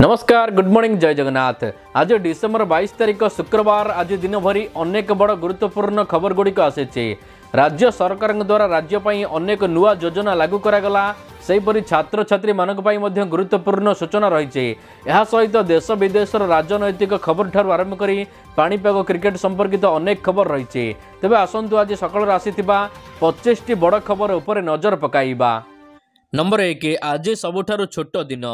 ନମସ୍କାର good morning ଜୟ ଜଗନ୍ନାଥ ଆଜି December ବାଇଶ ତାରିଖ ଶୁକ୍ରବାର ଆଜି ଦିନ ଭରି ଅନେକ ବଡ଼ ଗୁରୁତ୍ୱପୂର୍ଣ୍ଣ ଖବରଗୁଡ଼ିକ ଆସିଛି ରାଜ୍ୟ ସରକାରଙ୍କ ଦ୍ୱାରା ରାଜ୍ୟ ପାଇଁ ଅନେକ ନୂଆ ଯୋଜନା ଲାଗୁ କରାଗଲା ସେହିପରି ଛାତ୍ରଛାତ୍ରୀମାନଙ୍କ ପାଇଁ ମଧ୍ୟ ଗୁରୁତ୍ୱପୂର୍ଣ୍ଣ ସୂଚନା ରହିଛି ଏହା ସହିତ ଦେଶ ବିଦେଶର ରାଜନୈତିକ ଖବରଠାରୁ ଆରମ୍ଭ କରି ପାଣିପାଗ କ୍ରିକେଟ୍ ସମ୍ପର୍କିତ ଅନେକ ଖବର ରହିଛି ତେବେ ଆସନ୍ତୁ ଆଜି ସକାଳରୁ ଆସିଥିବା ପଚିଶଟି ବଡ଼ ଖବର ଉପରେ ନଜର ପକାଇବା ନମ୍ବର ଏକ ଆଜି ସବୁଠାରୁ ଛୋଟ ଦିନ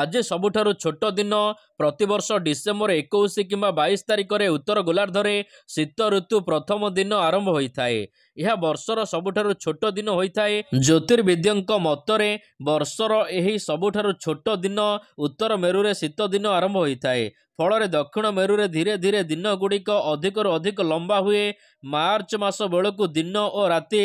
ଆଜି ସବୁଠାରୁ ଛୋଟ ଦିନ ପ୍ରତିବର୍ଷ ଡିସେମ୍ବର ଏକୋଇଶ କିମ୍ବା ବାଇଶ ତାରିଖରେ ଉତ୍ତର ଗୋଲାର୍ଦ୍ଧରେ ଶୀତ ଋତୁ ପ୍ରଥମ ଦିନ ଆରମ୍ଭ ହୋଇଥାଏ ଏହା ବର୍ଷର ସବୁଠାରୁ ଛୋଟ ଦିନ ହୋଇଥାଏ ଜ୍ୟୋତିର୍ବିଦ୍ୟଙ୍କ ମତରେ ବର୍ଷର ଏହି ସବୁଠାରୁ ଛୋଟ ଦିନ ଉତ୍ତର ମେରୁରେ ଶୀତ ଦିନ ଆରମ୍ଭ ହୋଇଥାଏ ଫଳରେ ଦକ୍ଷିଣ ମେରୁରେ ଧୀରେ ଧୀରେ ଦିନ ଗୁଡ଼ିକ ଅଧିକରୁ ଅଧିକ ଲମ୍ବା ହୁଏ ମାର୍ଚ୍ଚ ମାସ ବେଳକୁ ଦିନ ଓ ରାତି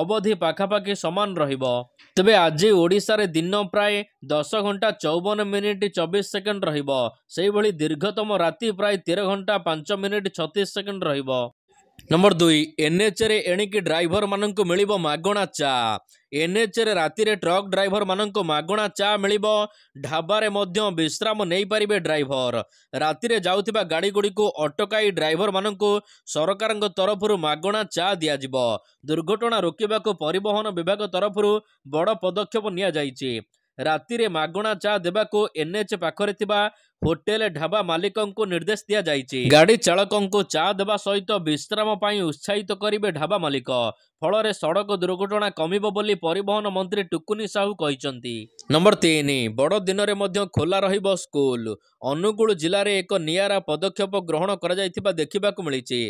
ଅବଧି ପାଖାପାଖି ସମାନ ରହିବ ତେବେ ଆଜି ଓଡ଼ିଶାରେ ଦିନ ପ୍ରାୟ ଦଶ ଘଣ୍ଟା ଚଉବନ ମିନିଟ୍ ଚବିଶ ସେକେଣ୍ଡ ରହିବ ସେହିଭଳି ଦୀର୍ଘତମ ରାତି ପ୍ରାୟ ତେର ଘଣ୍ଟା ପାଞ୍ଚ ମିନିଟ୍ ଛତିଶ ସେକେଣ୍ଡ ରହିବ ନମ୍ବର ଦୁଇ ଏନ୍ଏଚ୍ରେ ଏଣିକି ଡ୍ରାଇଭରମାନଙ୍କୁ ମିଳିବ ମାଗଣା ଚା ଏନ୍ଏଚ୍ରେ ରାତିରେ ଟ୍ରକ୍ ଡ୍ରାଇଭରମାନଙ୍କୁ ମାଗଣା ଚା ମିଳିବ ଢାବାରେ ମଧ୍ୟ ବିଶ୍ରାମ ନେଇପାରିବେ ଡ୍ରାଇଭର ରାତିରେ ଯାଉଥିବା ଗାଡ଼ିଗୁଡ଼ିକୁ ଅଟକାଇ ଡ୍ରାଇଭରମାନଙ୍କୁ ସରକାରଙ୍କ ତରଫରୁ ମାଗଣା ଚା ଦିଆଯିବ ଦୁର୍ଘଟଣା ରୋକିବାକୁ ପରିବହନ ବିଭାଗ ତରଫରୁ ବଡ଼ ପଦକ୍ଷେପ ନିଆଯାଇଛି ରାତିରେ ମାଗଣା ଚା ଦେବାକୁ ଏନ୍ଏଚ୍ ପାଖରେ ଥିବା ହୋଟେଲ ଢାବା ମାଲିକଙ୍କୁ ନିର୍ଦ୍ଦେଶ ଦିଆଯାଇଛି ଗାଡ଼ି ଚାଳକଙ୍କୁ ଚା ଦେବା ସହିତ ବିଶ୍ରାମ ପାଇଁ ଉତ୍ସାହିତ କରିବେ ଢାବା ମାଲିକ ଫଳରେ ସଡ଼କ ଦୁର୍ଘଟଣା କମିବ ବୋଲି ପରିବହନ ମନ୍ତ୍ରୀ ଟୁକୁନି ସାହୁ କହିଛନ୍ତି ନମ୍ବର ତିନି ବଡ଼ ଦିନରେ ମଧ୍ୟ ଖୋଲା ରହିବ ସ୍କୁଲ ଅନୁଗୁଳ ଜିଲ୍ଲାରେ ଏକ ନିଆରା ପଦକ୍ଷେପ ଗ୍ରହଣ କରାଯାଇଥିବା ଦେଖିବାକୁ ମିଳିଛି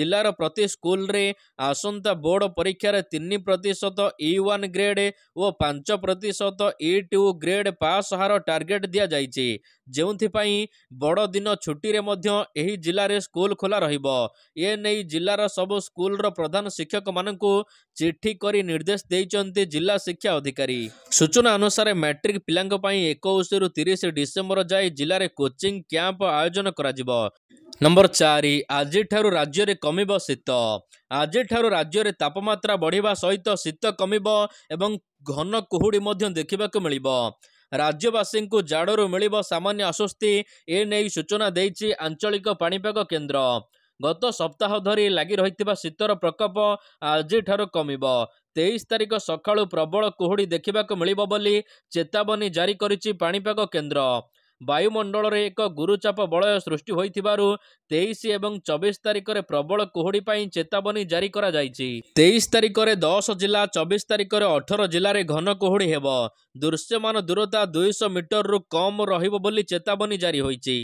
ଜିଲ୍ଲାର ପ୍ରତି ସ୍କୁଲରେ ଆସନ୍ତା ବୋର୍ଡ ପରୀକ୍ଷାରେ ତିନି ପ୍ରତିଶତ ଇ ୱାନ୍ ଗ୍ରେଡ୍ ଓ ପାଞ୍ଚ ପ୍ରତିଶତ ଇ ଟୁ ଗ୍ରେଡ୍ ପାସ୍ ହାର ଟାର୍ଗେଟ୍ ଦିଆଯାଇଛି ଯେଉଁଥିପାଇଁ ପାଇଁ ବଡ଼ଦିନ ଛୁଟିରେ ମଧ୍ୟ ଏହି ଜିଲ୍ଲାରେ ସ୍କୁଲ ଖୋଲା ରହିବ ଏ ନେଇ ଜିଲ୍ଲାର ସବୁ ସ୍କୁଲର ପ୍ରଧାନ ଶିକ୍ଷକମାନଙ୍କୁ ଚିଠି କରି ନିର୍ଦ୍ଦେଶ ଦେଇଛନ୍ତି ଜିଲ୍ଲା ଶିକ୍ଷା ଅଧିକାରୀ ସୂଚନା ଅନୁସାରେ ମ୍ୟାଟ୍ରିକ୍ ପିଲାଙ୍କ ପାଇଁ ଏକୋଇଶରୁ ତିରିଶ ଡିସେମ୍ବର ଯାଏ ଜିଲ୍ଲାରେ କୋଚିଂ କ୍ୟାମ୍ପ ଆୟୋଜନ କରାଯିବ ନମ୍ବର ଚାରି ଆଜିଠାରୁ ରାଜ୍ୟରେ କମିବ ଶୀତ ଆଜିଠାରୁ ରାଜ୍ୟରେ ତାପମାତ୍ରା ବଢ଼ିବା ସହିତ ଶୀତ କମିବ ଏବଂ ଘନ କୁହୁଡ଼ି ମଧ୍ୟ ଦେଖିବାକୁ ମିଳିବ ରାଜ୍ୟବାସୀଙ୍କୁ ଜାଡ଼ରୁ ମିଳିବ ସାମାନ୍ୟ ଆଶ୍ୱସ୍ତି ଏ ନେଇ ସୂଚନା ଦେଇଛି ଆଞ୍ଚଳିକ ପାଣିପାଗ କେନ୍ଦ୍ର ଗତ ସପ୍ତାହ ଧରି ଲାଗି ରହିଥିବା ଶୀତର ପ୍ରକୋପ ଆଜିଠାରୁ କମିବ ତେଇଶ ତାରିଖ ସକାଳୁ ପ୍ରବଳ କୁହୁଡ଼ି ଦେଖିବାକୁ ମିଳିବ ବୋଲି ଚେତାବନୀ ଜାରି କରିଛି ପାଣିପାଗ କେନ୍ଦ୍ର ବାୟୁମଣ୍ଡଳରେ ଏକ ଗୁରୁଚାପ ବଳୟ ସୃଷ୍ଟି ହୋଇଥିବାରୁ ତେଇଶ ଏବଂ ଚବିଶ ତାରିଖରେ ପ୍ରବଳ କୁହୁଡ଼ି ପାଇଁ ଚେତାବନୀ ଜାରି କରାଯାଇଛି ତେଇଶ ତାରିଖରେ ଦଶ ଜିଲ୍ଲା ଚବିଶ ତାରିଖରେ ଅଠର ଜିଲ୍ଲାରେ ଘନ କୁହୁଡ଼ି ହେବ ଦୃଶ୍ୟମାନ ଦୂରତା ଦୁଇଶହ ମିଟରରୁ କମ୍ ରହିବ ବୋଲି ଚେତାବନୀ ଜାରି ହୋଇଛି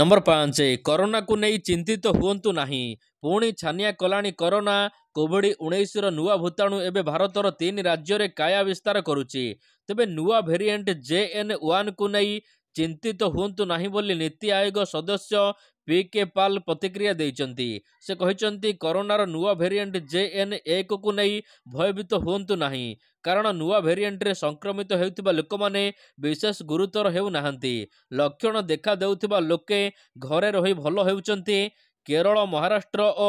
ନମ୍ବର ପାଞ୍ଚ କରୋନାକୁ ନେଇ ଚିନ୍ତିତ ହୁଅନ୍ତୁ ନାହିଁ ପୁଣି ଛାନିଆ କଲାଣି କରୋନା କୋଭିଡ ଉଣେଇଶର ନୂଆ ଭୂତାଣୁ ଏବେ ଭାରତର ତିନି ରାଜ୍ୟରେ କାୟା ବିସ୍ତାର କରୁଛି ତେବେ ନୂଆ ଭେରିଏଣ୍ଟ ଜେଏନ୍ ୱାନ୍କୁ ନେଇ ଚିନ୍ତିତ ହୁଅନ୍ତୁ ନାହିଁ ବୋଲି ନୀତି ଆୟୋଗ ସଦସ୍ୟ ପି କେ ପାଲ ପ୍ରତିକ୍ରିୟା ଦେଇଛନ୍ତି ସେ କହିଛନ୍ତି କରୋନାର ନୂଆ ଭେରିଏଣ୍ଟ ଜେ ଏନ୍ ଏକକୁ ନେଇ ଭୟଭୀତ ହୁଅନ୍ତୁ ନାହିଁ କାରଣ ନୂଆ ଭେରିଏଣ୍ଟରେ ସଂକ୍ରମିତ ହେଉଥିବା ଲୋକମାନେ ବିଶେଷ ଗୁରୁତର ହେଉନାହାନ୍ତି ଲକ୍ଷଣ ଦେଖା ଦେଉଥିବା ଲୋକେ ଘରେ ରହି ଭଲ ହେଉଛନ୍ତି କେରଳ ମହାରାଷ୍ଟ୍ର ଓ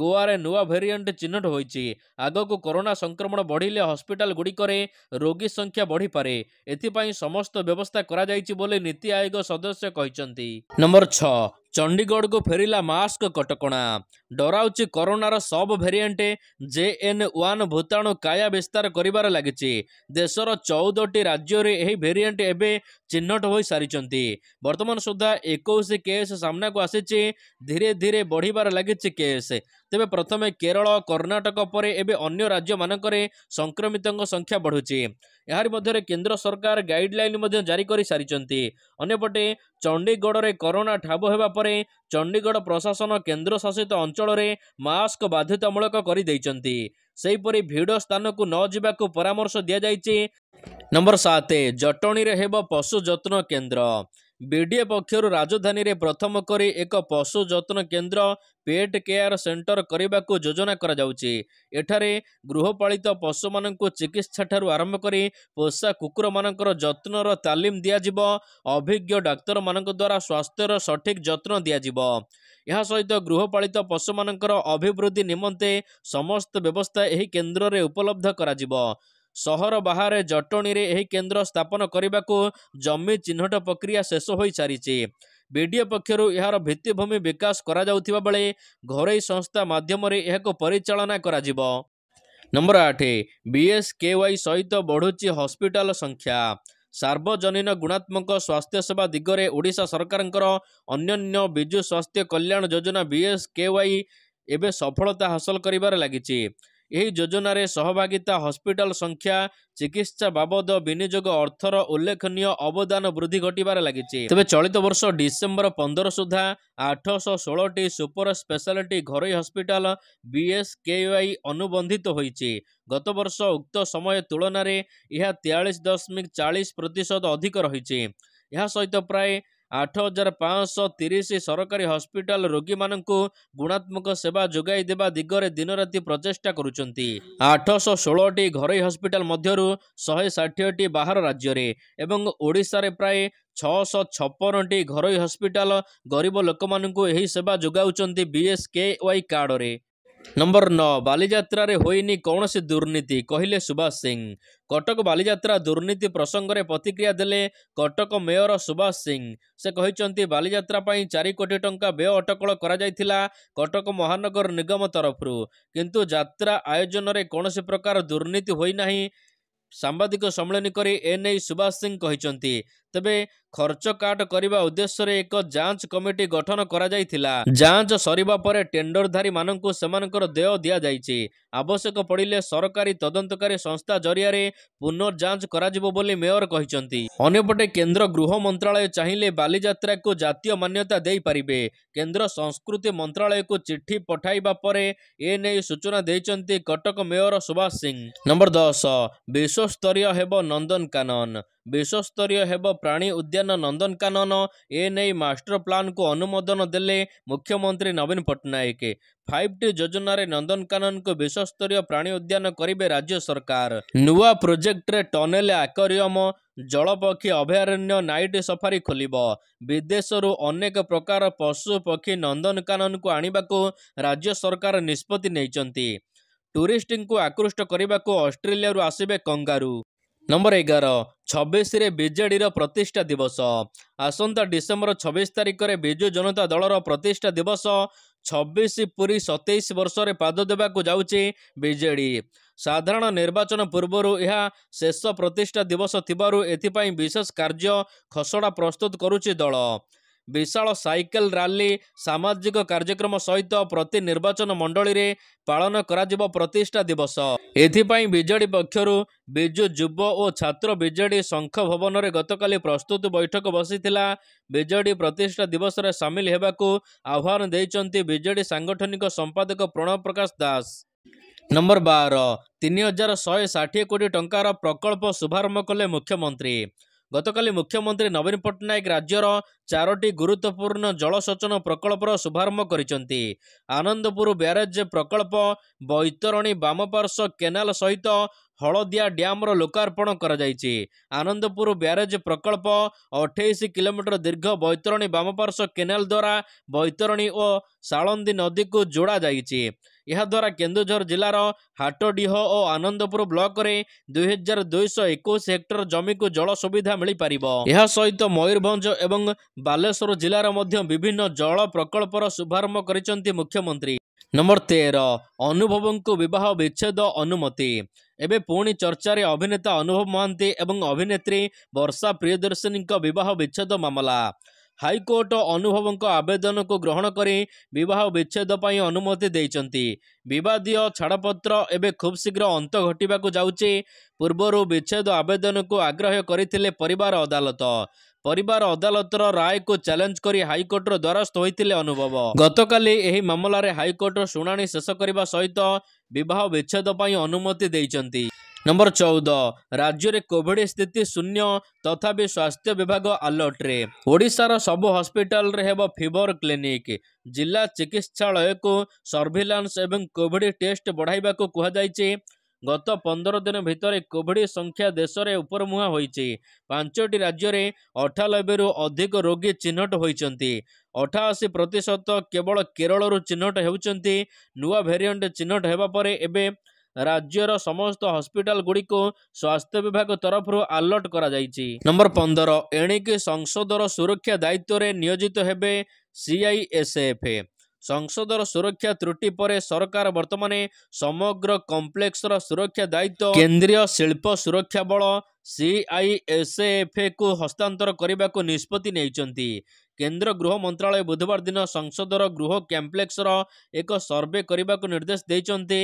ଗୋଆରେ ନୂଆ ଭେରିଏଣ୍ଟ ଚିହ୍ନଟ ହୋଇଛି ଆଗକୁ କରୋନା ସଂକ୍ରମଣ ବଢ଼ିଲେ ହସ୍ପିଟାଲ ଗୁଡ଼ିକରେ ରୋଗୀ ସଂଖ୍ୟା ବଢ଼ିପାରେ ଏଥିପାଇଁ ସମସ୍ତ ବ୍ୟବସ୍ଥା କରାଯାଇଛି ବୋଲି ନୀତି ଆୟୋଗ ସଦସ୍ୟ କହିଛନ୍ତି ନମ୍ବର ଛଅ ଚଣ୍ଡିଗଡ଼କୁ ଫେରିଲା ମାସ୍କ କଟକଣା ଡରାଉଛି କରୋନାର sub variant J N one ଭୂତାଣୁ କାୟା ବିସ୍ତାର କରିବାରେ ଲାଗିଛି ଦେଶର ଚଉଦଟି ରାଜ୍ୟରେ ଏହି ଭେରିଏଣ୍ଟ ଏବେ ଚିହ୍ନଟ ହୋଇସାରିଛନ୍ତି ବର୍ତ୍ତମାନ ସୁଦ୍ଧା ଏକୋଇଶ କେସ୍ ସାମ୍ନାକୁ ଆସିଛି ଧୀରେ ଧୀରେ ବଢ଼ିବାରେ ଲାଗିଛି କେସ୍ ତେବେ ପ୍ରଥମେ କେରଳ କର୍ଣ୍ଣାଟକ ପରେ ଏବେ ଅନ୍ୟ ରାଜ୍ୟମାନଙ୍କରେ ସଂକ୍ରମିତଙ୍କ ସଂଖ୍ୟା ବଢ଼ୁଛି ଏହାରି ମଧ୍ୟରେ କେନ୍ଦ୍ର ସରକାର ଗାଇଡ଼ଲାଇନ୍ ମଧ୍ୟ ଜାରି କରିସାରିଛନ୍ତି ଅନ୍ୟପଟେ ଚଣ୍ଡିଗଡ଼ରେ କରୋନା ଠାବ ହେବା ପରେ ଚଣ୍ଡିଗଡ଼ ପ୍ରଶାସନ କେନ୍ଦ୍ରଶାସିତ ଅଞ୍ଚଳରେ ମାସ୍କ ବାଧ୍ୟତାମୂଳକ କରିଦେଇଛନ୍ତି ସେହିପରି ଭିଡ଼ ସ୍ଥାନକୁ ନ ଯିବାକୁ ପରାମର୍ଶ ଦିଆଯାଇଛି ନମ୍ବର ସାତ ଜଟଣୀରେ ହେବ ପଶୁ ଯତ୍ନ କେନ୍ଦ୍ର ବିଡିଏ ପକ୍ଷରୁ ରାଜଧାନୀରେ ପ୍ରଥମ କରି ଏକ ପଶୁ ଯତ୍ନ କେନ୍ଦ୍ର ପେଟ୍ କେୟାର ସେଣ୍ଟର କରିବାକୁ ଯୋଜନା କରାଯାଉଛି ଏଠାରେ ଗୃହପାଳିତ ପଶୁମାନଙ୍କୁ ଚିକିତ୍ସା ଠାରୁ ଆରମ୍ଭ କରି ପୋଷା କୁକୁରମାନଙ୍କର ଯତ୍ନର ତାଲିମ ଦିଆଯିବ ଅଭିଜ୍ଞ ଡାକ୍ତରମାନଙ୍କ ଦ୍ୱାରା ସ୍ୱାସ୍ଥ୍ୟର ସଠିକ୍ ଯତ୍ନ ଦିଆଯିବ ଏହା ସହିତ ଗୃହପାଳିତ ପଶୁମାନଙ୍କର ଅଭିବୃଦ୍ଧି ନିମନ୍ତେ ସମସ୍ତ ବ୍ୟବସ୍ଥା ଏହି କେନ୍ଦ୍ରରେ ଉପଲବ୍ଧ କରାଯିବ ସହର ବାହାରେ ଜଟଣୀରେ ଏହି କେନ୍ଦ୍ର ସ୍ଥାପନ କରିବାକୁ ଜମି ଚିହ୍ନଟ ପ୍ରକ୍ରିୟା ଶେଷ ହୋଇସାରିଛି ବିଡିଓ ପକ୍ଷରୁ ଏହାର ଭିତ୍ତିଭୂମି ବିକାଶ କରାଯାଉଥିବା ବେଳେ ଘରୋଇ ସଂସ୍ଥା ମାଧ୍ୟମରେ ଏହାକୁ ପରିଚାଳନା କରାଯିବ ନମ୍ବର ଆଠ ବିଏସ୍କେୱାଇ ସହିତ ବଢ଼ୁଛି ହସ୍ପିଟାଲ ସଂଖ୍ୟା ସାର୍ବଜନୀନ ଗୁଣାତ୍ମକ ସ୍ୱାସ୍ଥ୍ୟସେବା ଦିଗରେ ଓଡ଼ିଶା ସରକାରଙ୍କର ଅନ୍ୟାନ୍ୟ ବିଜୁ ସ୍ୱାସ୍ଥ୍ୟ କଲ୍ୟାଣ ଯୋଜନା ବିଏସ୍କେୱାଇ ଏବେ ସଫଳତା ହାସଲ କରିବାରେ ଲାଗିଛି ଏହି ଯୋଜନାରେ ସହଭାଗିତା ହସ୍ପିଟାଲ ସଂଖ୍ୟା ଚିକିତ୍ସା ବାବଦ ବିନିଯୋଗ ଅର୍ଥର ଉଲ୍ଲେଖନୀୟ ଅବଦାନ ବୃଦ୍ଧି ଘଟିବାରେ ଲାଗିଛି ତେବେ ଚଳିତ ବର୍ଷ ଡିସେମ୍ବର ପନ୍ଦର ସୁଦ୍ଧା ଆଠଶହ ଷୋହଳଟି ସୁପର ସ୍ପେଶାଲିଟି ଘରୋଇ ହସ୍ପିଟାଲ ବି ୱାଇ ଅନୁବନ୍ଧିତ ହୋଇଛି ଗତବର୍ଷ ଉକ୍ତ ସମୟ ତୁଳନାରେ ଏହା ତେୟାଳିଶ ଦଶମିକ ଚାଳିଶ ପ୍ରତିଶତ ଅଧିକ ରହିଛି ଏହା ସହିତ ପ୍ରାୟ ଆଠ ହଜାର ପାଞ୍ଚଶହ ତିରିଶ ସରକାରୀ ହସ୍ପିଟାଲ ରୋଗୀମାନଙ୍କୁ ଗୁଣାତ୍ମକ ସେବା ଯୋଗାଇ ଦେବା ଦିଗରେ ଦିନରାତି ପ୍ରଚେଷ୍ଟା କରୁଛନ୍ତି ଆଠଶହ ଷୋହଳଟି ଘରୋଇ ହସ୍ପିଟାଲ ମଧ୍ୟରୁ ଶହେ ଷାଠିଏଟି ବାହାର ରାଜ୍ୟରେ ଏବଂ ଓଡ଼ିଶାରେ ପ୍ରାୟ ଛଅଶହ ଛପନଟି ଘରୋଇ ହସ୍ପିଟାଲ ଗରିବ ଲୋକମାନଙ୍କୁ ଏହି ସେବା ଯୋଗାଉଛନ୍ତି ବିଏସ୍କେ ୱାଇ କାର୍ଡରେ ନମ୍ବର ନଅ ବାଲିଯାତ୍ରାରେ ହୋଇନି କୌଣସି ଦୁର୍ନୀତି କହିଲେ ସୁଭାଷ ସିଂ କଟକ ବାଲିଯାତ୍ରା ଦୁର୍ନୀତି ପ୍ରସଙ୍ଗରେ ପ୍ରତିକ୍ରିୟା ଦେଲେ କଟକ ମେୟର ସୁଭାଷ ସିଂ ସେ କହିଛନ୍ତି ବାଲିଯାତ୍ରା ପାଇଁ ଚାରି କୋଟି ଟଙ୍କା ବ୍ୟୟ ଅଟକଳ କରାଯାଇଥିଲା କଟକ ମହାନଗର ନିଗମ ତରଫରୁ କିନ୍ତୁ ଯାତ୍ରା ଆୟୋଜନରେ କୌଣସି ପ୍ରକାର ଦୁର୍ନୀତି ହୋଇନାହିଁ ସାମ୍ବାଦିକ ସମ୍ମିଳନୀ କରି ଏନେଇ ସୁଭାଷ ସିଂ କହିଛନ୍ତି ତେବେ ଖର୍ଚ୍ଚ କାଟ କରିବା ଉଦ୍ଦେଶ୍ୟରେ ଏକ ଯାଞ୍ଚ କମିଟି ଗଠନ କରାଯାଇଥିଲା ଯାଞ୍ଚ ସରିବା ପରେ ଟେଣ୍ଡରଧାରୀମାନଙ୍କୁ ସେମାନଙ୍କର ଦେୟ ଦିଆଯାଇଛି ଆବଶ୍ୟକ ପଡ଼ିଲେ ସରକାରୀ ତଦନ୍ତକାରୀ ସଂସ୍ଥା ଜରିଆରେ ଯାଞ୍ଚ କରାଯିବ ବୋଲି ମେୟର କହିଛନ୍ତି ଅନ୍ୟପଟେ କେନ୍ଦ୍ର ଗୃହ ମନ୍ତ୍ରଣାଳୟ ଚାହିଁଲେ ବାଲିଯାତ୍ରାକୁ ଜାତୀୟ ମାନ୍ୟତା ଦେଇପାରିବେ କେନ୍ଦ୍ର ସଂସ୍କୃତି ମନ୍ତ୍ରଣାଳୟକୁ ଚିଠି ପଠାଇବା ପରେ ଏ ନେଇ ସୂଚନା ଦେଇଛନ୍ତି କଟକ ମେୟର ସୁବାସ ସିଂ ନମ୍ବର ଦଶ ବିଶ୍ୱସ୍ତରୀୟ ହେବ ନନ୍ଦନକାନନ ବିଶ୍ୱସ୍ତରୀୟ ହେବ ପ୍ରାଣୀ ଉଦ୍ୟାନ ନନ୍ଦନକାନନ ଏ ନେଇ ମାଷ୍ଟର ପ୍ଲାନକୁ ଅନୁମୋଦନ ଦେଲେ ମୁଖ୍ୟମନ୍ତ୍ରୀ ନବୀନ ପଟ୍ଟନାୟକ ଫାଇଭ୍ ଟି ଯୋଜନାରେ ନନ୍ଦନକାନନକୁ ବିଶ୍ୱସ୍ତରୀୟ ପ୍ରାଣୀ ଉଦ୍ୟାନ କରିବେ ରାଜ୍ୟ ସରକାର ନୂଆ ପ୍ରୋଜେକ୍ଟରେ ଟନେଲ ଆକରିୟମ ଜଳପକ୍ଷୀ ଅଭୟାରଣ୍ୟ ନାଇଟ୍ ସଫାରି ଖୋଲିବ ବିଦେଶରୁ ଅନେକ ପ୍ରକାର ପଶୁପକ୍ଷୀ ନନ୍ଦନକାନନକୁ ଆଣିବାକୁ ରାଜ୍ୟ ସରକାର ନିଷ୍ପତ୍ତି ନେଇଛନ୍ତି ଟୁରିଷ୍ଟଙ୍କୁ ଆକୃଷ୍ଟ କରିବାକୁ ଅଷ୍ଟ୍ରେଲିଆରୁ ଆସିବେ କଙ୍ଗାରୁ ନମ୍ବର ଏଗାର ଛବିଶରେ ବିଜେଡ଼ିର ପ୍ରତିଷ୍ଠା ଦିବସ ଆସନ୍ତା ଡିସେମ୍ବର ଛବିଶ ତାରିଖରେ ବିଜୁ ଜନତା ଦଳର ପ୍ରତିଷ୍ଠା ଦିବସ ଛବିଶ ପୁରୀ ସତେଇଶ ବର୍ଷରେ ପାଦ ଦେବାକୁ ଯାଉଛି ବିଜେଡ଼ି ସାଧାରଣ ନିର୍ବାଚନ ପୂର୍ବରୁ ଏହା ଶେଷ ପ୍ରତିଷ୍ଠା ଦିବସ ଥିବାରୁ ଏଥିପାଇଁ ବିଶେଷ କାର୍ଯ୍ୟ ଖସଡ଼ା ପ୍ରସ୍ତୁତ କରୁଛି ଦଳ ବିଶାଳ ସାଇକେଲ ରାଲି ସାମାଜିକ କାର୍ଯ୍ୟକ୍ରମ ସହିତ ପ୍ରତି ନିର୍ବାଚନ ମଣ୍ଡଳୀରେ ପାଳନ କରାଯିବ ପ୍ରତିଷ୍ଠା ଦିବସ ଏଥିପାଇଁ ବିଜେଡ଼ି ପକ୍ଷରୁ ବିଜୁ ଯୁବ ଓ ଛାତ୍ର ବିଜେଡ଼ି ଶଙ୍ଖ ଭବନରେ ଗତକାଲି ପ୍ରସ୍ତୁତ ବୈଠକ ବସିଥିଲା ବିଜେଡ଼ି ପ୍ରତିଷ୍ଠା ଦିବସରେ ସାମିଲ ହେବାକୁ ଆହ୍ୱାନ ଦେଇଛନ୍ତି ବିଜେଡ଼ି ସାଂଗଠନିକ ସମ୍ପାଦକ ପ୍ରଣବ ପ୍ରକାଶ ଦାସ ନମ୍ବର ବାର ତିନି ହଜାର ଶହେ ଷାଠିଏ କୋଟି ଟଙ୍କାର ପ୍ରକଳ୍ପ ଶୁଭାରମ୍ଭ କଲେ ମୁଖ୍ୟମନ୍ତ୍ରୀ ଗତକାଲି ମୁଖ୍ୟମନ୍ତ୍ରୀ ନବୀନ ପଟ୍ଟନାୟକ ରାଜ୍ୟର ଚାରୋଟି ଗୁରୁତ୍ୱପୂର୍ଣ୍ଣ ଜଳସେଚନ ପ୍ରକଳ୍ପର ଶୁଭାରମ୍ଭ କରିଛନ୍ତି ଆନନ୍ଦପୁର ବ୍ୟାରେଜ୍ ପ୍ରକଳ୍ପ ବୈତରଣୀ ବାମପାର୍ଶ୍ୱ କେନାଲ ସହିତ ହଳଦିଆ ଡ୍ୟାମ୍ର ଲୋକାର୍ପଣ କରାଯାଇଛି ଆନନ୍ଦପୁର ବ୍ୟାରେଜ୍ ପ୍ରକଳ୍ପ ଅଠେଇଶ କିଲୋମିଟର ଦୀର୍ଘ ବୈତରଣୀ ବାମପାର୍ଶ୍ୱ କେନାଲ ଦ୍ୱାରା ବୈତରଣୀ ଓ ଶାଳନ୍ଦୀ ନଦୀକୁ ଯୋଡ଼ାଯାଇଛି ଏହାଦ୍ୱାରା କେନ୍ଦୁଝର ଜିଲ୍ଲାର ହାଟଡିହ ଓ ଆନନ୍ଦପୁର ବ୍ଲକରେ ଦୁଇହଜାର ଦୁଇଶହ ଏକୋଇଶ ହେକ୍ଟର ଜମିକୁ ଜଳ ସୁବିଧା ମିଳିପାରିବ ଏହା ସହିତ ମୟୂରଭଞ୍ଜ ଏବଂ ବାଲେଶ୍ୱର ଜିଲ୍ଲାର ମଧ୍ୟ ବିଭିନ୍ନ ଜଳ ପ୍ରକଳ୍ପର ଶୁଭାରମ୍ଭ କରିଛନ୍ତି ମୁଖ୍ୟମନ୍ତ୍ରୀ ନମ୍ବର ତେର ଅନୁଭବଙ୍କୁ ବିବାହ ବିଚ୍ଛେଦ ଅନୁମତି ଏବେ ପୁଣି ଚର୍ଚ୍ଚାରେ ଅଭିନେତା ଅନୁଭବ ମହାନ୍ତି ଏବଂ ଅଭିନେତ୍ରୀ ବର୍ଷା ପ୍ରିୟଦର୍ଶିନୀଙ୍କ ବିବାହ ବିଚ୍ଛେଦ ମାମଲା ହାଇକୋର୍ଟ ଅନୁଭବଙ୍କ ଆବେଦନକୁ ଗ୍ରହଣ କରି ବିବାହ ବିଚ୍ଛେଦ ପାଇଁ ଅନୁମତି ଦେଇଛନ୍ତି ବିବାଦୀୟ ଛାଡ଼ପତ୍ର ଏବେ ଖୁବ୍ ଶୀଘ୍ର ଅନ୍ତ ଘଟିବାକୁ ଯାଉଛି ପୂର୍ବରୁ ବିଚ୍ଛେଦ ଆବେଦନକୁ ଆଗ୍ରହ କରିଥିଲେ ପରିବାର ଅଦାଲତ ପରିବାର ଅଦାଲତର ରାୟକୁ ଚ୍ୟାଲେଞ୍ଜ କରି ହାଇକୋର୍ଟର ଦ୍ୱାରସ୍ଥ ହୋଇଥିଲେ ଅନୁଭବ ଗତକାଲି ଏହି ମାମଲାରେ ହାଇକୋର୍ଟର ଶୁଣାଣି ଶେଷ କରିବା ସହିତ ବିବାହ ବିଚ୍ଛେଦ ପାଇଁ ଅନୁମତି ଦେଇଛନ୍ତି ନମ୍ବର ଚଉଦ ରାଜ୍ୟରେ କୋଭିଡ ସ୍ଥିତି ଶୂନ୍ୟ ତଥାପି ସ୍ୱାସ୍ଥ୍ୟ ବିଭାଗ ଆଲର୍ଟରେ ଓଡ଼ିଶାର ସବୁ ହସ୍ପିଟାଲରେ ହେବ ଫିଭର କ୍ଲିନିକ ଜିଲ୍ଲା ଚିକିତ୍ସାଳୟକୁ ସର୍ଭିଲାନ୍ସ ଏବଂ କୋଭିଡ ଟେଷ୍ଟ ବଢ଼ାଇବାକୁ କୁହାଯାଇଛି ଗତ ପନ୍ଦର ଦିନ ଭିତରେ କୋଭିଡ ସଂଖ୍ୟା ଦେଶରେ ଉପରମୁହାଁ ହୋଇଛି ପାଞ୍ଚଟି ରାଜ୍ୟରେ ଅଠାନବେରୁ ଅଧିକ ରୋଗୀ ଚିହ୍ନଟ ହୋଇଛନ୍ତି ଅଠାଅଶୀ ପ୍ରତିଶତ କେବଳ କେରଳରୁ ଚିହ୍ନଟ ହେଉଛନ୍ତି ନୂଆ ଭେରିଏଣ୍ଟ ଚିହ୍ନଟ ହେବା ପରେ ଏବେ ରାଜ୍ୟର ସମସ୍ତ ହସ୍ପିଟାଲ ଗୁଡ଼ିକୁ ସ୍ୱାସ୍ଥ୍ୟ ବିଭାଗ ତରଫରୁ ଆଲର୍ଟ କରାଯାଇଛି ନମ୍ବର ପନ୍ଦର ଏଣିକି ସଂସଦର ସୁରକ୍ଷା ଦାୟିତ୍ୱରେ ନିୟୋଜିତ ହେବେ ସିଆଇଏସ୍ଏଫ୍ ସଂସଦର ସୁରକ୍ଷା ତ୍ରୁଟି ପରେ ସରକାର ବର୍ତ୍ତମାନ ସମଗ୍ର କମ୍ପ୍ଲେକ୍ସର ସୁରକ୍ଷା ଦାୟିତ୍ୱ କେନ୍ଦ୍ରୀୟ ଶିଳ୍ପ ସୁରକ୍ଷା ବଳ ସିଆଇଏସ୍ଏଫ୍ଏକୁ ହସ୍ତାନ୍ତର କରିବାକୁ ନିଷ୍ପତ୍ତି ନେଇଛନ୍ତି କେନ୍ଦ୍ର ଗୃହ ମନ୍ତ୍ରାଳୟ ବୁଧବାର ଦିନ ସଂସଦର ଗୃହ କ୍ୟାମ୍ପ୍ଲେକ୍ସର ଏକ ସର୍ଭେ କରିବାକୁ ନିର୍ଦ୍ଦେଶ ଦେଇଛନ୍ତି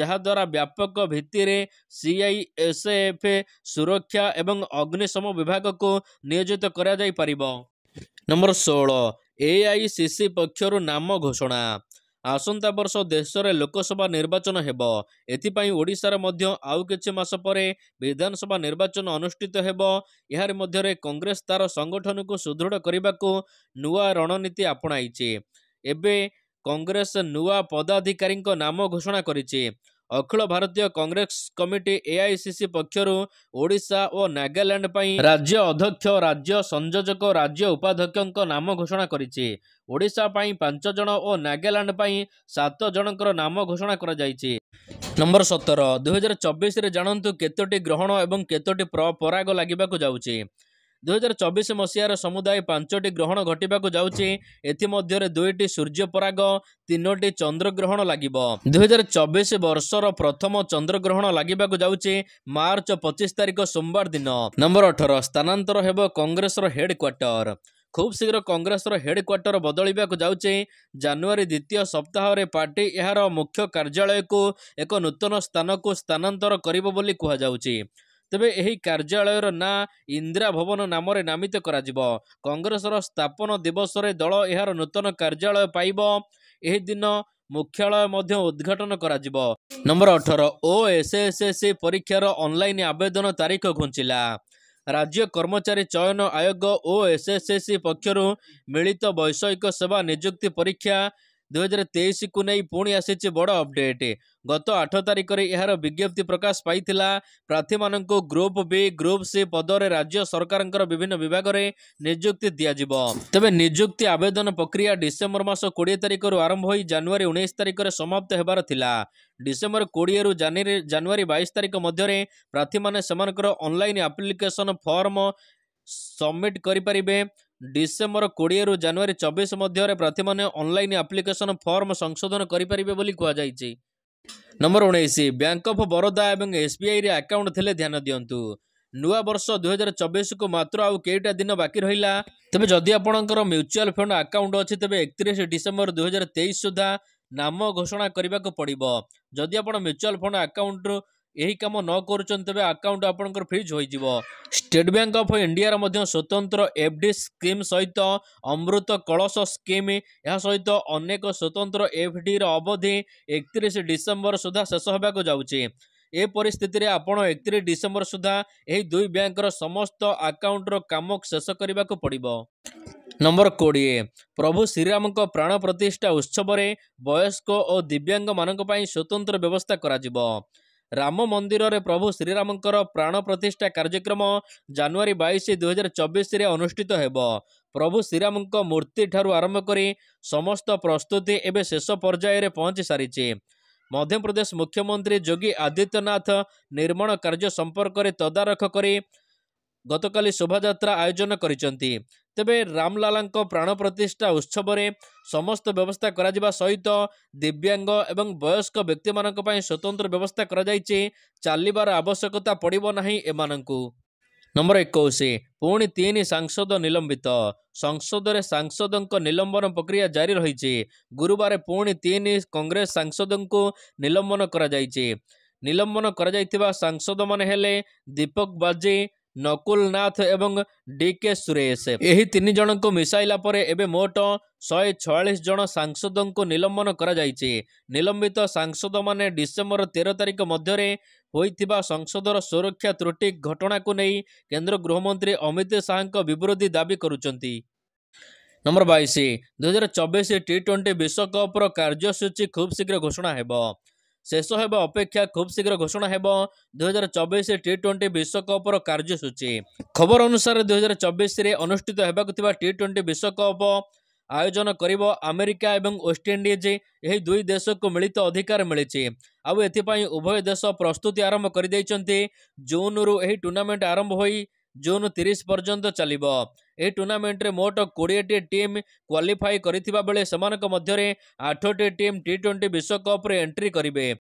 ଯାହାଦ୍ୱାରା ବ୍ୟାପକ ଭିତ୍ତିରେ ସିଆଇଏସ୍ଏଫ୍ଏ ସୁରକ୍ଷା ଏବଂ ଅଗ୍ନିଶମ ବିଭାଗକୁ ନିୟୋଜିତ କରାଯାଇପାରିବ ନମ୍ବର ଷୋହଳ ଏଆଇସିସି ପକ୍ଷରୁ ନାମ ଘୋଷଣା ଆସନ୍ତା ବର୍ଷ ଦେଶରେ ଲୋକସଭା ନିର୍ବାଚନ ହେବ ଏଥିପାଇଁ ଓଡ଼ିଶାରେ ମଧ୍ୟ ଆଉ କିଛି ମାସ ପରେ ବିଧାନସଭା ନିର୍ବାଚନ ଅନୁଷ୍ଠିତ ହେବ ଏହାର ମଧ୍ୟରେ କଂଗ୍ରେସ ତା'ର ସଂଗଠନକୁ ସୁଦୃଢ଼ କରିବାକୁ ନୂଆ ରଣନୀତି ଆପଣାଇଛି ଏବେ କଂଗ୍ରେସ ନୂଆ ପଦାଧିକାରୀଙ୍କ ନାମ ଘୋଷଣା କରିଛି ଅଖିଳ ଭାରତୀୟ କଂଗ୍ରେସ କମିଟି ଏଆଇସିସି ପକ୍ଷରୁ ଓଡ଼ିଶା ଓ ନାଗାଲାଣ୍ଡ ପାଇଁ ରାଜ୍ୟ ଅଧ୍ୟକ୍ଷ ରାଜ୍ୟ ସଂଯୋଜକ ରାଜ୍ୟ ଉପାଧ୍ୟକ୍ଷଙ୍କ ନାମ ଘୋଷଣା କରିଛି ଓଡ଼ିଶା ପାଇଁ ପାଞ୍ଚ ଜଣ ଓ ନାଗାଲାଣ୍ଡ ପାଇଁ ସାତ ଜଣଙ୍କର ନାମ ଘୋଷଣା କରାଯାଇଛି ନମ୍ବର ସତର ଦୁଇହଜାର ଚବିଶରେ ଜାଣନ୍ତୁ କେତୋଟି ଗ୍ରହଣ ଏବଂ କେତୋଟି ପରାଗ ଲାଗିବାକୁ ଯାଉଛି ଦୁଇହଜାର ଚବିଶ ମସିହାରେ ସମୁଦାୟ ପାଞ୍ଚଟି ଗ୍ରହଣ ଘଟିବାକୁ ଯାଉଛି ଏଥିମଧ୍ୟରେ ଦୁଇଟି ସୂର୍ଯ୍ୟପରାଗ ତିନୋଟି ଚନ୍ଦ୍ରଗ୍ରହଣ ଲାଗିବ ଦୁଇହଜାର ଚବିଶ ବର୍ଷର ପ୍ରଥମ ଚନ୍ଦ୍ରଗ୍ରହଣ ଲାଗିବାକୁ ଯାଉଛି ମାର୍ଚ୍ଚ ପଚିଶ ତାରିଖ ସୋମବାର ଦିନ ନମ୍ବର ଅଠର ସ୍ଥାନାନ୍ତର ହେବ କଂଗ୍ରେସର ହେଡ଼କ୍ୱାର୍ଟର ଖୁବ୍ ଶୀଘ୍ର କଂଗ୍ରେସର ହେଡ଼କ୍ୱାର୍ଟର ବଦଳିବାକୁ ଯାଉଛି ଜାନୁଆରୀ ଦ୍ୱିତୀୟ ସପ୍ତାହରେ ପାର୍ଟି ଏହାର ମୁଖ୍ୟ କାର୍ଯ୍ୟାଳୟକୁ ଏକ ନୂତନ ସ୍ଥାନକୁ ସ୍ଥାନାନ୍ତର କରିବ ବୋଲି କୁହାଯାଉଛି ତେବେ ଏହି କାର୍ଯ୍ୟାଳୟର ନାଁ ଇନ୍ଦିରା ଭବନ ନାମରେ ନାମିତ କରାଯିବ କଂଗ୍ରେସର ସ୍ଥାପନ ଦିବସରେ ଦଳ ଏହାର ନୂତନ କାର୍ଯ୍ୟାଳୟ ପାଇବ ଏହି ଦିନ ମୁଖ୍ୟାଳୟ ମଧ୍ୟ ଉଦ୍ଘାଟନ କରାଯିବ ନମ୍ବର ଅଠର ଓ ଏସ୍ଏସ୍ଏସ୍ସି ପରୀକ୍ଷାର ଅନଲାଇନ୍ ଆବେଦନ ତାରିଖ ଘୁଞ୍ଚିଲା ରାଜ୍ୟ କର୍ମଚାରୀ ଚୟନ ଆୟୋଗ ଓ ଏସ୍ଏସ୍ଏସ୍ସି ପକ୍ଷରୁ ମିଳିତ ବୈଷୟିକ ସେବା ନିଯୁକ୍ତି ପରୀକ୍ଷା ଦୁଇହଜାର ତେଇଶକୁ ନେଇ ପୁଣି ଆସିଛି ବଡ଼ ଅପଡେଟ୍ ଗତ ଆଠ ତାରିଖରେ ଏହାର ବିଜ୍ଞପ୍ତି ପ୍ରକାଶ ପାଇଥିଲା ପ୍ରାର୍ଥୀମାନଙ୍କୁ ଗ୍ରୁପ୍ ବି ଗ୍ରୁପ୍ ସି ପଦରେ ରାଜ୍ୟ ସରକାରଙ୍କର ବିଭିନ୍ନ ବିଭାଗରେ ନିଯୁକ୍ତି ଦିଆଯିବ ତେବେ ନିଯୁକ୍ତି ଆବେଦନ ପ୍ରକ୍ରିୟା ଡିସେମ୍ବର ମାସ କୋଡ଼ିଏ ତାରିଖରୁ ଆରମ୍ଭ ହୋଇ ଜାନୁଆରୀ ଉଣେଇଶ ତାରିଖରେ ସମାପ୍ତ ହେବାର ଥିଲା ଡିସେମ୍ବର କୋଡ଼ିଏରୁ ଜାନୁଆରୀ ବାଇଶ ତାରିଖ ମଧ୍ୟରେ ପ୍ରାର୍ଥୀମାନେ ସେମାନଙ୍କର ଅନ୍ଲାଇନ୍ ଆପ୍ଲିକେସନ୍ ଫର୍ମ ସବମିଟ୍ କରିପାରିବେ ଡିସେମ୍ବର କୋଡ଼ିଏରୁ ଜାନୁଆରୀ ଚବିଶ ମଧ୍ୟରେ ପ୍ରାର୍ଥୀମାନେ ଅନ୍ଲାଇନ୍ ଆପ୍ଲିକେସନ୍ ଫର୍ମ ସଂଶୋଧନ କରିପାରିବେ ବୋଲି କୁହାଯାଇଛି ନମ୍ବର ଉଣେଇଶ ବ୍ୟାଙ୍କ ଅଫ୍ ବରୋଦା ଏବଂ ଏସ୍ବିଆଇରେ ଆକାଉଣ୍ଟ ଥିଲେ ଧ୍ୟାନ ଦିଅନ୍ତୁ ନୂଆ ବର୍ଷ ଦୁଇହଜାର ଚବିଶକୁ ମାତ୍ର ଆଉ କେଇଟା ଦିନ ବାକି ରହିଲା ତେବେ ଯଦି ଆପଣଙ୍କର ମ୍ୟୁଚୁଆଲ୍ ଫଣ୍ଡ ଆକାଉଣ୍ଟ ଅଛି ତେବେ ଏକତିରିଶ ଡିସେମ୍ବର ଦୁଇହଜାର ତେଇଶ ସୁଦ୍ଧା ନାମ ଘୋଷଣା କରିବାକୁ ପଡ଼ିବ ଯଦି ଆପଣ ମ୍ୟୁଚୁଆଲ୍ ଫଣ୍ଡ ଆକାଉଣ୍ଟରୁ ଏହି କାମ ନ କରୁଛନ୍ତି ତେବେ ଆକାଉଣ୍ଟ ଆପଣଙ୍କର ଫ୍ରିଜ୍ ହୋଇଯିବ ଷ୍ଟେଟ୍ ବ୍ୟାଙ୍କ ଅଫ୍ ଇଣ୍ଡିଆର ମଧ୍ୟ ସ୍ୱତନ୍ତ୍ର ଏଫ୍ ଡି ସ୍କିମ୍ ସହିତ ଅମୃତ କଳସ ସ୍କିମ୍ ଏହା ସହିତ ଅନେକ ସ୍ୱତନ୍ତ୍ର ଏଫ୍ ଡିର ଅବଧି ଏକତିରିଶ ଡିସେମ୍ବର ସୁଦ୍ଧା ଶେଷ ହେବାକୁ ଯାଉଛି ଏ ପରିସ୍ଥିତିରେ ଆପଣ ଏକତିରିଶ ଡିସେମ୍ବର ସୁଦ୍ଧା ଏହି ଦୁଇ ବ୍ୟାଙ୍କର ସମସ୍ତ ଆକାଉଣ୍ଟର କାମ ଶେଷ କରିବାକୁ ପଡ଼ିବ ନମ୍ବର କୋଡ଼ିଏ ପ୍ରଭୁ ଶ୍ରୀରାମଙ୍କ ପ୍ରାଣ ପ୍ରତିଷ୍ଠା ଉତ୍ସବରେ ବୟସ୍କ ଓ ଦିବ୍ୟାଙ୍ଗମାନଙ୍କ ପାଇଁ ସ୍ୱତନ୍ତ୍ର ବ୍ୟବସ୍ଥା କରାଯିବ ରାମ ମନ୍ଦିରରେ ପ୍ରଭୁ ଶ୍ରୀରାମଙ୍କର ପ୍ରାଣ ପ୍ରତିଷ୍ଠା କାର୍ଯ୍ୟକ୍ରମ ଜାନୁଆରୀ ବାଇଶ ଦୁଇହଜାର ଚବିଶରେ ଅନୁଷ୍ଠିତ ହେବ ପ୍ରଭୁ ଶ୍ରୀରାମଙ୍କ ମୂର୍ତ୍ତି ଠାରୁ ଆରମ୍ଭ କରି ସମସ୍ତ ପ୍ରସ୍ତୁତି ଏବେ ଶେଷ ପର୍ଯ୍ୟାୟରେ ପହଞ୍ଚି ସାରିଛି ମଧ୍ୟପ୍ରଦେଶ ମୁଖ୍ୟମନ୍ତ୍ରୀ ଯୋଗୀ ଆଦିତ୍ୟନାଥ ନିର୍ମାଣ କାର୍ଯ୍ୟ ସମ୍ପର୍କରେ ତଦାରଖ କରି ଗତକାଲି ଶୋଭାଯାତ୍ରା ଆୟୋଜନ କରିଛନ୍ତି ତେବେ ରାମଲାଲାଙ୍କ ପ୍ରାଣ ପ୍ରତିଷ୍ଠା ଉତ୍ସବରେ ସମସ୍ତ ବ୍ୟବସ୍ଥା କରାଯିବା ସହିତ ଦିବ୍ୟାଙ୍ଗ ଏବଂ ବୟସ୍କ ବ୍ୟକ୍ତିମାନଙ୍କ ପାଇଁ ସ୍ୱତନ୍ତ୍ର ବ୍ୟବସ୍ଥା କରାଯାଇଛି ଚାଲିବାର ଆବଶ୍ୟକତା ପଡ଼ିବ ନାହିଁ ଏମାନଙ୍କୁ ନମ୍ବର ଏକୋଇଶ ପୁଣି ତିନି ସାଂସଦ ନିଲମ୍ବିତ ସଂସଦରେ ସାଂସଦଙ୍କ ନିଲମ୍ବନ ପ୍ରକ୍ରିୟା ଜାରି ରହିଛି ଗୁରୁବାର ପୁଣି ତିନି କଂଗ୍ରେସ ସାଂସଦଙ୍କୁ ନିଲମ୍ବନ କରାଯାଇଛି ନିଲମ୍ବନ କରାଯାଇଥିବା ସାଂସଦମାନେ ହେଲେ ଦୀପକ ବାଜି ନକୁଲ ନାଥ ଏବଂ ଡିକେ ସୁରେଶ ଏହି ତିନି ଜଣଙ୍କୁ ମିଶାଇଲା ପରେ ଏବେ ମୋଟ ଶହେ ଛୟାଳିଶ ଜଣ ସାଂସଦଙ୍କୁ ନିଲମ୍ବନ କରାଯାଇଛି ନିଲମ୍ବିତ ସାଂସଦମାନେ ଡିସେମ୍ବର ତେର ତାରିଖ ମଧ୍ୟରେ ହୋଇଥିବା ସଂସଦର ସୁରକ୍ଷା ତ୍ରୁଟି ଘଟଣାକୁ ନେଇ କେନ୍ଦ୍ର ଗୃହମନ୍ତ୍ରୀ ଅମିତ ଶାହାଙ୍କ ବିବୃତ୍ତି ଦାବି କରୁଛନ୍ତି ନମ୍ବର ବାଇଶ ଦୁଇହଜାର ଚବିଶ ଟି ଟ୍ୱେଣ୍ଟି ବିଶ୍ୱକପ୍ର କାର୍ଯ୍ୟସୂଚୀ ଖୁବ୍ ଶୀଘ୍ର ଘୋଷଣା ହେବ ଶେଷ ହେବା ଅପେକ୍ଷା ଖୁବ୍ ଶୀଘ୍ର ଘୋଷଣା ହେବ ଦୁଇହଜାର ଚବିଶ ଟି ଟ୍ୱେଣ୍ଟି ବିଶ୍ୱକପ୍ର କାର୍ଯ୍ୟସୂଚୀ ଖବର ଅନୁସାରେ ଦୁଇହଜାର ଚବିଶରେ ଅନୁଷ୍ଠିତ ହେବାକୁ ଥିବା ଟି ଟ୍ୱେଣ୍ଟି ବିଶ୍ୱକପ୍ ଆୟୋଜନ କରିବ ଆମେରିକା ଏବଂ ୱେଷ୍ଟଇଣ୍ଡିଜ୍ ଏହି ଦୁଇ ଦେଶକୁ ମିଳିତ ଅଧିକାର ମିଳିଛି ଆଉ ଏଥିପାଇଁ ଉଭୟ ଦେଶ ପ୍ରସ୍ତୁତି ଆରମ୍ଭ କରିଦେଇଛନ୍ତି ଜୁନ୍ରୁ ଏହି ଟୁର୍ଣ୍ଣାମେଣ୍ଟ ଆରମ୍ଭ ହୋଇ ଜୁନ୍ ତିରିଶ ପର୍ଯ୍ୟନ୍ତ ଚାଲିବ ଏହି ଟୁର୍ଣ୍ଣାମେଣ୍ଟରେ ମୋଟ କୋଡ଼ିଏଟି ଟିମ୍ କ୍ୱାଲିଫାଇ କରିଥିବା ବେଳେ ସେମାନଙ୍କ ମଧ୍ୟରେ ଆଠଟି ଟିମ୍ ଟି ଟ୍ୱେଣ୍ଟି ବିଶ୍ୱକପ୍ରେ ଏଣ୍ଟ୍ରି କରିବେ